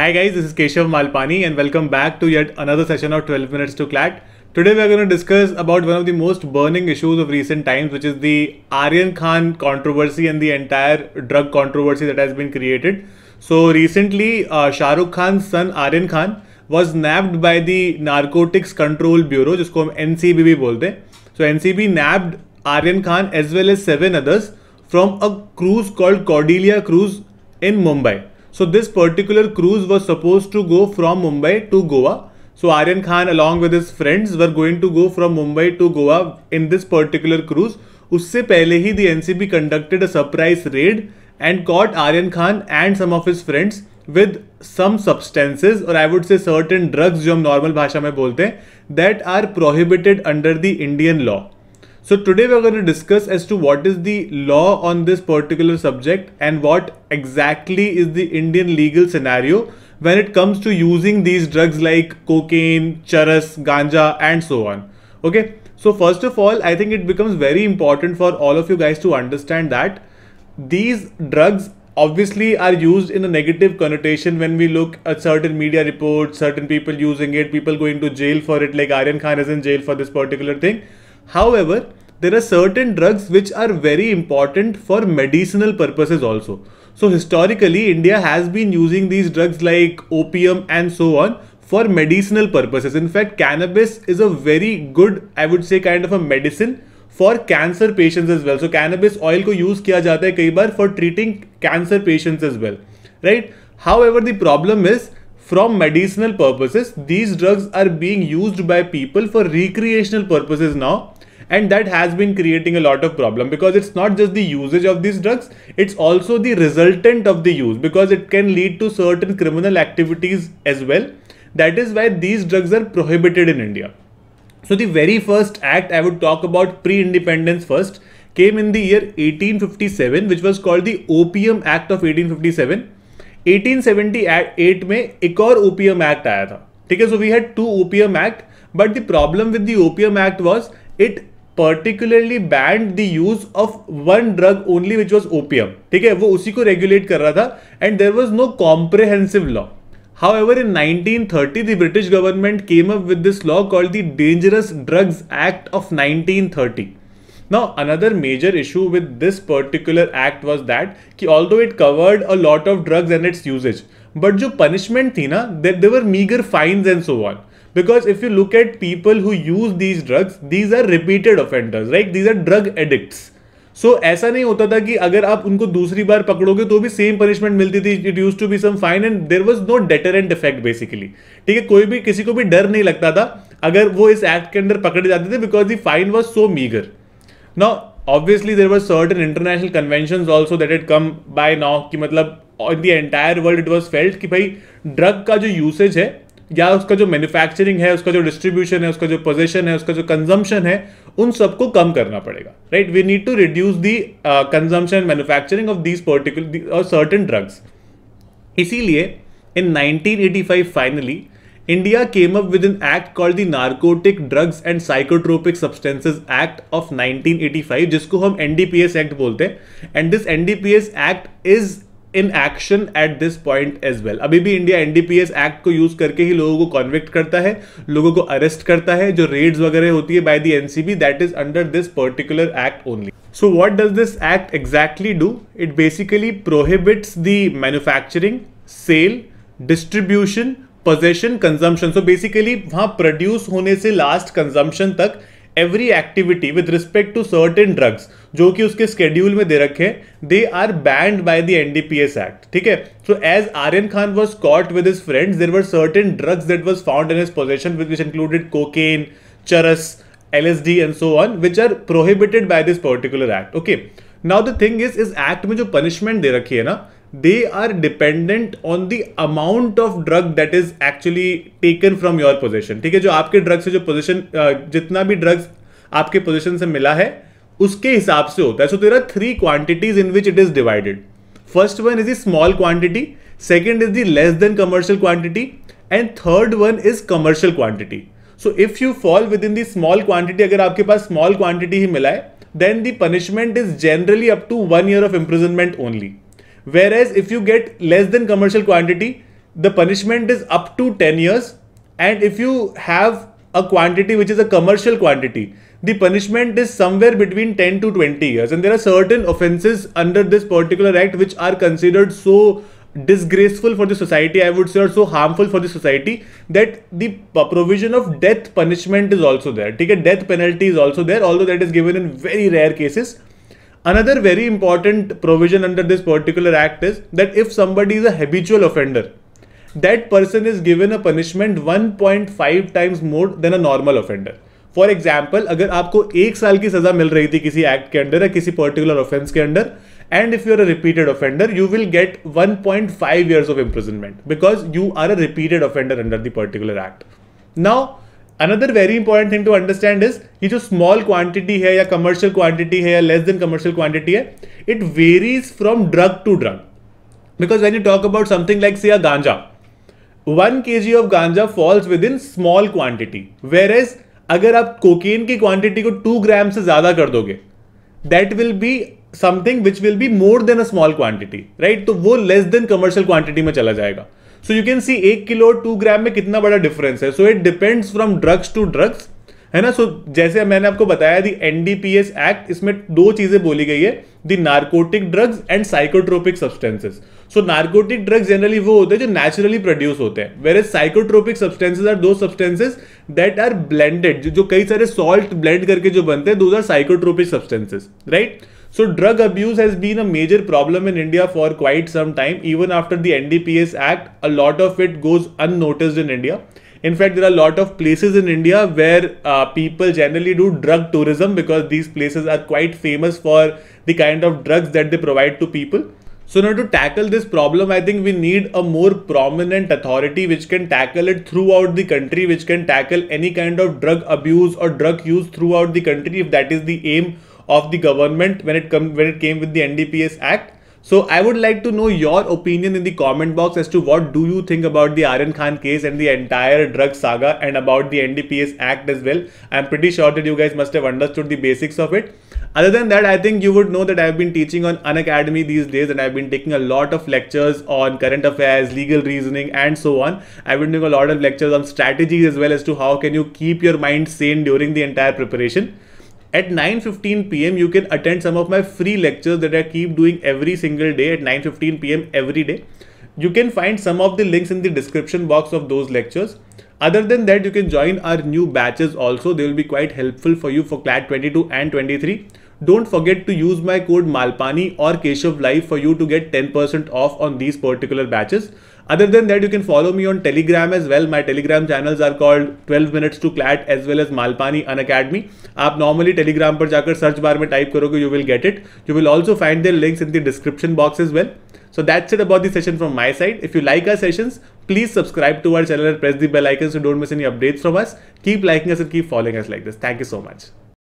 Hi guys, this is Keshav Malpani and welcome back to yet another session of 12 Minutes to CLAT. Today we are going to discuss about one of the most burning issues of recent times which is the Aryan Khan controversy and the entire drug controversy that has been created. So recently uh, Shah Rukh Khan's son Aryan Khan was nabbed by the Narcotics Control Bureau जिसको हम NCB भी So NCB nabbed Aryan Khan as well as seven others from a cruise called Cordelia Cruise in Mumbai. So this particular cruise was supposed to go from Mumbai to Goa. So Aryan Khan along with his friends were going to go from Mumbai to Goa in this particular cruise. उससे पहले ही the NCB conducted a surprise raid and caught Aryan Khan and some of his friends with some substances और I would say certain drugs जो हम normal भाषा में बोलते हैं that are prohibited under the Indian law. So today we're going to discuss as to what is the law on this particular subject and what exactly is the Indian legal scenario when it comes to using these drugs like cocaine, charas, ganja and so on. Okay. So first of all, I think it becomes very important for all of you guys to understand that these drugs obviously are used in a negative connotation when we look at certain media reports, certain people using it, people going to jail for it like Aryan Khan is in jail for this particular thing. However, there are certain drugs which are very important for medicinal purposes also. So historically, India has been using these drugs like opium and so on for medicinal purposes. In fact, cannabis is a very good, I would say, kind of a medicine for cancer patients as well. So cannabis oil को use किया जाता है कई for treating cancer patients as well, right? However, the problem is from medicinal purposes, these drugs are being used by people for recreational purposes now and that has been creating a lot of problem because it's not just the usage of these drugs it's also the resultant of the use because it can lead to certain criminal activities as well that is why these drugs are prohibited in india so the very first act i would talk about pre-independence first came in the year 1857 which was called the opium act of 1857 1878 में एक और Opium Act आया था ठीक है so we had to OPM the but the problem with the OPM act particularly banned the use of one drug only which was OPM ठीक है वो उसी को रेगुलेट कर रहा था and there was no comprehensive law However, in 1930, the British government came up with this law called the Dangerous Drugs Act of 1930. Now, another major issue with this particular act was that कि although it covered a lot of drugs and its usage, but जो punishment थी ना, that there were meager fines and so on. because if you look at people who use these drugs these are repeated offenders right these are drug addicts so so, ऐसा नहीं होता था कि अगर आप उनको दूसरी बार पकड़ोगे तो भी सेम पनिशमेंट मिलती थी it used to be some fine and there was no deterrent effect basically ठीक है कोई भी किसी को भी डर नहीं लगता था अगर वो इस एक्ट के अंदर पकड़े जाते थे because the fine was so meagre now obviously there was certain international convention also that it come by now कि मतलब in the entire world it was felt कि भाई ड्रग का जो यूसेज है या उसका जो मैन्युफैक्चरिंग है उसका जो डिस्ट्रीब्यूशन है उसका जो पोजेशन है उसका जो कंजम्पशन है उन सबको कम करना पड़ेगा right we need to reduce the consumption manufacturing of these particular certain drugs इसीलिए in 1985 finally India came up with in act called the narcotic drugs and psychotropic Substances act of 1985 जिसको हम NDPS act बोलते हैं and this NDPS act is in action at this point as well अभी भी India NDPS act को use करके ही लोगों को कॉन्विक्ट करता है लोगों को अरेस्ट करता है जो रेड्स वगैरह होती है by the NCB that is under this particular act only so what does this act exactly do it basically prohibits the manufacturing sale distribution possession consumption so basically वहां प्रोड्यूस होने से last consumption तक every activity with respect to certain drugs जो कि उसके schedule में दे रखे हैं they are banned by the NDPS act ठीक है so as Aryan Khan was caught with his friends there were certain drugs that was found in his possession which included cocaine charas LSD and so on which are prohibited by this particular act okay now the thing is इस एक्ट में जो punishment दे रखी है ना they are dependent on the amount of drug that is actually taken from your position ठीक है जो आपके ड्रग से जो पोजिशन जितना भी ड्रग्स आपके पोजिशन से मिला है उसके हिसाब से होता है so there are three quantities in which it is divided first one is the small quantity second is the less than commercial quantity and third one is commercial quantity so if you fall within the small quantity अगर आपके पास small quantity ही मिला है then the punishment is generally up to one year of imprisonment only Whereas if you get less than commercial quantity, the punishment is up to 10 years. And if you have a quantity which is a commercial quantity, the punishment is somewhere between 10 to 20 years. And there are certain offenses under this particular act which are considered so disgraceful for the society, I would say, or so harmful for the society that the provision of death punishment is also there. Okay? Death penalty is also there, although that is given in very rare cases. Another very important provision under this particular act is that if somebody is a habitual offender, that person is given a punishment 1.5 times more than a normal offender. For example अगर आपको एक साल की सजा मिल रही थी किसी act के अंडर या किसी पर्टिकुलर ऑफेंस के under and if you are a repeated offender you will get 1.5 point five years of imprisonment because you are a repeated offender under the particular act now another very important thing to understand is ये जो small quantity है या commercial quantity है या less than commercial quantity है it varies from drug to drug because when you talk about something like see a ganja one K G of ganja falls within small quantity whereas अगर आप cocaine की quantity को to ग्राम से ज्यादा कर दोगे that will be something which will be more than a small quantity right तो वो लेस देन कमर्शियल क्वांटिटी में चला जाएगा सो यू कैन सी एक किलो और टू ग्राम में कितना बड़ा डिफरेंस है so it depends from drugs to drugs है ना सो so, जैसे मैंने आपको बताया दी एनडीपीएस एक्ट इसमें दो चीजें बोली गई है the narcotic drugs and psychotropic substances so narcotic drugs generally वो होते हैं जो नेचुरली प्रोड्यूस होते हैं whereas psychotropic substances are those substances that are blended जो कई सारे सॉल्ट ब्लेंड करके जो बनते हैं those are psychotropic substances right So drug abuse has been a major problem in India for quite some time. Even after the NDPS Act, a lot of it goes unnoticed in India. In fact, there are a lot of places in India where uh, people generally do drug tourism because these places are quite famous for the kind of drugs that they provide to people. So now to tackle this problem, I think we need a more prominent authority which can tackle it throughout the country, which can tackle any kind of drug abuse or drug use throughout the country if that is the aim of the government when it come when it came with the NDPS Act. So I would like to know your opinion in the comment box as to what do you think about the Aryan Khan case and the entire drug saga and about the NDPS Act as well. I'm pretty sure that you guys must have understood the basics of it. Other than that, I think you would know that I've been teaching on Unacademy these days and I've been taking a lot of lectures on current affairs, legal reasoning and so on. I've been doing a lot of lectures on strategies as well as to how can you keep your mind sane during the entire preparation at 9:15 p.m. you can attend some of my free lectures that I keep doing every single day at 9:15 p.m. every day. You can find some of the links in the description box of those lectures. Other than that, you can join our new batches also. They will be quite helpful for you for CLAT 22 and 23. Don't forget to use my code MALPANI or Keshav for you to get 10% off on these particular batches. Other than that, you can follow me on Telegram as well. My Telegram channels are called 12 Minutes to Clat as well as Malpani Unacademy. आप normally Telegram per jaakar search bar में type करोगे, you will get it. You will also find their links in the description box as well. So that's it about the session from my side. If you like our sessions, please subscribe to our channel and press the bell icon so don't miss any updates from us. Keep liking us and keep following us like this. Thank you so much.